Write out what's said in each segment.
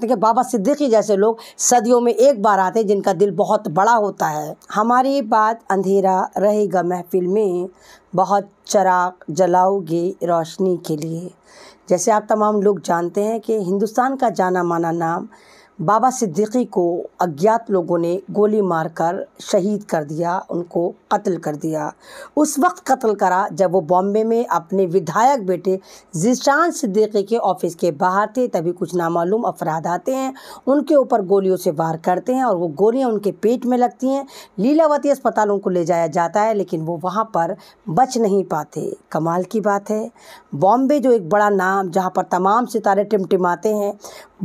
तो कि बाबा सिद्दीकी जैसे लोग सदियों में एक बार आते हैं जिनका दिल बहुत बड़ा होता है हमारी बात अंधेरा रहेगा महफिल में बहुत चराग जलाओगे रोशनी के लिए जैसे आप तमाम लोग जानते हैं कि हिंदुस्तान का जाना माना नाम बाबा सिद्दीकी को अज्ञात लोगों ने गोली मारकर शहीद कर दिया उनको कत्ल कर दिया उस वक्त कत्ल करा जब वो बॉम्बे में अपने विधायक बेटे जिशान सिद्दीकी के ऑफिस के बाहर थे तभी कुछ नामालूम अफराद आते हैं उनके ऊपर गोलियों से वार करते हैं और वो गोलियाँ उनके पेट में लगती हैं लीलावती अस्पताल उनको ले जाया जाता है लेकिन वो वहाँ पर बच नहीं पाते कमाल की बात है बॉम्बे जो एक बड़ा नाम जहाँ पर तमाम सितारे टिमटिमाते हैं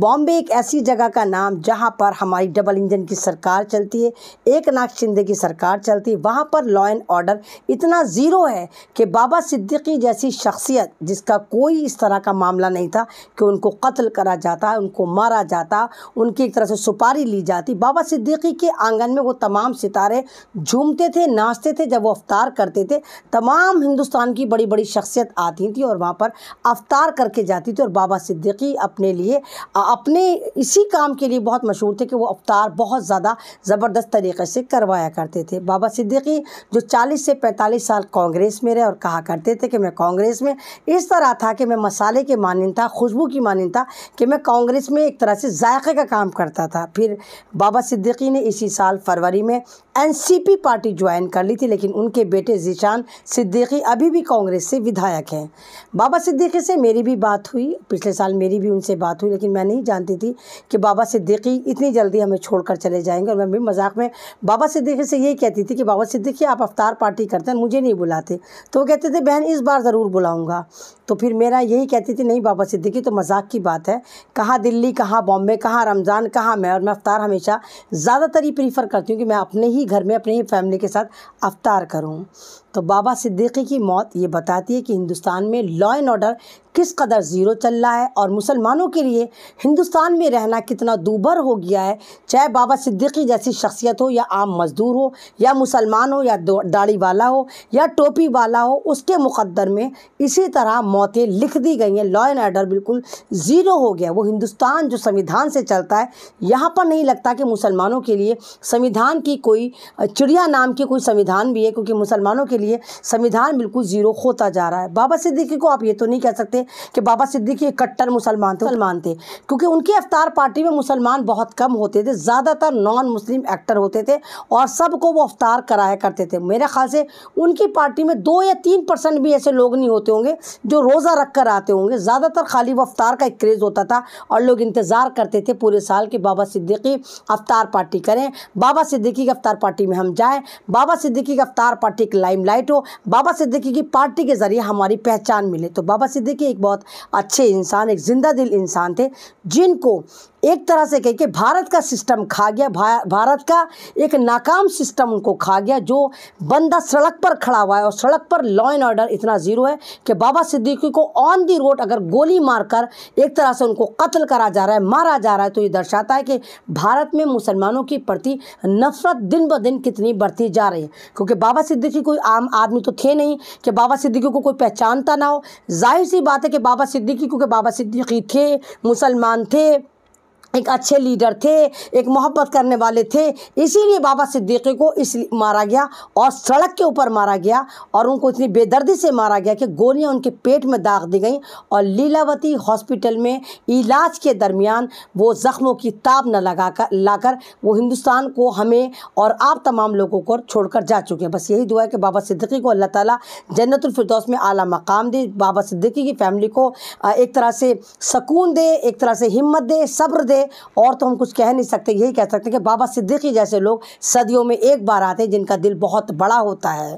बॉम्बे एक ऐसी जगह का नाम जहाँ पर हमारी डबल इंजन की सरकार चलती है एक नाथ शिंदे की सरकार चलती है वहाँ पर लॉ एंड ऑर्डर इतना ज़ीरो है कि बाबा सिद्दीकी जैसी शख्सियत जिसका कोई इस तरह का मामला नहीं था कि उनको कत्ल करा जाता उनको मारा जाता उनकी एक तरह से सुपारी ली जाती बाबा सिद्दीकी के आंगन में वो तमाम सितारे झूमते थे नाचते थे जब वो अवतार करते थे तमाम हिंदुस्तान की बड़ी बड़ी शख्सियत आती थी और वहाँ पर अवतार करके जाती थी और बाबा सिद्दीकी अपने लिए अपने इसी काम के लिए बहुत मशहूर थे कि वो अवतार बहुत ज़्यादा ज़बरदस्त तरीके से करवाया करते थे बाबा सिद्दीकी जो 40 से 45 साल कांग्रेस में रहे और कहा करते थे कि मैं कांग्रेस में इस तरह था कि मैं मसाले के मानन था खुशबू की था कि मैं कांग्रेस में एक तरह से जायक़े का काम करता था फिर बाबा सिद्दीकी ने इसी साल फरवरी में एन पार्टी ज्वाइन कर ली थी लेकिन उनके बेटे जीशान सिद्दीकी अभी भी कांग्रेस से विधायक हैं बाबा सिद्दीकी से मेरी भी बात हुई पिछले साल मेरी भी उनसे बात हुई लेकिन मैंने नहीं जानती थी कि बाबा सिद्दीकी इतनी जल्दी हमें छोड़कर चले जाएंगे और मैं भी मजाक में बाबा सिद्दीकी से यही कहती थी कि बाबा सिद्दीकी आप अफ्तार पार्टी करते हैं मुझे नहीं बुलाते तो वो कहते थे बहन इस बार ज़रूर बुलाऊँगा तो फिर मेरा यही कहती थी नहीं बाबा सिद्दीकी तो मजाक की बात है कहाँ दिल्ली कहाँ बॉम्बे कहाँ रमज़ान कहाँ मैं और मैं अफ्तार हमेशा ज़्यादातर ही प्रीफर करती हूँ कि मैं अपने ही घर में अपने ही फैमिली के साथ अफ्तार करूँ तो बाबा सिद्दीकी की मौत ये बताती है कि हिंदुस्तान में लॉ एंड ऑर्डर किस कदर ज़ीरो चल रहा है और मुसलमानों के लिए हिंदुस्तान में रहना कितना दूभर हो गया है चाहे बाबा सिद्दीकी जैसी शख्सियत हो या आम मज़दूर हो या मुसलमान हो या दाढ़ी वाला हो या टोपी वाला हो उसके मुक़दर में इसी तरह मौतें लिख दी गई हैं लॉ एंड आर्डर बिल्कुल ज़ीरो हो गया वो हिंदुस्तान जो संविधान से चलता है यहाँ पर नहीं लगता कि मुसलमानों के लिए संविधान की कोई चिड़िया नाम की कोई संविधान भी है क्योंकि मुसलमानों के लिए संविधान बिल्कुल ज़ीरो होता जा रहा है बाबा सिद्दीकी को आप ये तो नहीं कह सकते कि बाबा सिद्दीकी एक कट्टर मुसलमान थे मुसलमान थे क्योंकि उनकी अफ्तार पार्टी में मुसलमान बहुत कम होते थे ज़्यादातर नॉन मुस्लिम एक्टर होते थे और सबको वो अफ्तार कराया करते थे मेरे ख्याल से उनकी पार्टी में दो या तीन परसेंट भी ऐसे लोग नहीं होते होंगे जो रोज़ा रख कर आते होंगे ज़्यादातर खाली वो अफ्तार का एक क्रेज़ होता था और लोग इंतज़ार करते थे पूरे साल कि बाबा सिद्दीकी अफ्तार पार्टी करें बाबा सिद्दीकी की अफ्तार पार्टी में हम जाएँ बाबा सिद्दीकी की अफ्तार पार्टी एक लाइम हो बाबा सिद्दीकी की पार्टी के ज़रिए हमारी पहचान मिले तो बाबा सिद्दीकी एक बहुत अच्छे इंसान एक ज़िंदा दिल इंसान थे जिनको एक तरह से कह के भारत का सिस्टम खा गया भा, भारत का एक नाकाम सिस्टम उनको खा गया जो बंदा सड़क पर खड़ा हुआ है और सड़क पर लॉ एंड ऑर्डर इतना ज़ीरो है कि बाबा सिद्दीकी को ऑन दी रोड अगर गोली मारकर एक तरह से उनको कत्ल करा जा रहा है मारा जा रहा है तो ये दर्शाता है कि भारत में मुसलमानों के प्रति नफरत दिन ब दिन कितनी बढ़ती जा रही है क्योंकि बाबा सिद्दीकी कोई आम आदमी तो थे नहीं कि बाबा सिद्दीकी को कोई पहचानता ना हो जाहिर सी बात है कि बाबा सिद्दीकी क्योंकि बाबा सिद्दीकी थे मुसलमान थे एक अच्छे लीडर थे एक मोहब्बत करने वाले थे इसीलिए बाबा सिद्दीकी को इस मारा गया और सड़क के ऊपर मारा गया और उनको इतनी बेदर्दी से मारा गया कि गोलियां उनके पेट में दाग दी गई और लीलावती हॉस्पिटल में इलाज के दरमियान वो ज़ख्मों की ताब न लगा कर लाकर वो हिंदुस्तान को हमें और आप तमाम लोगों को कर जा चुके हैं बस यही दुआ है कि बाबा सिद्दीकी को अल्लाह ताली जन्नतफरदौस में आला मकाम दे बाबा सिद्दीकी की फैमिली को एक तरह से सकून दे एक तरह से हिम्मत दे सब्र दे से और तो हम कुछ कह नहीं सकते यही कह सकते कि बाबा सिद्दीकी जैसे लोग सदियों में एक बार आते हैं जिनका दिल बहुत बड़ा होता है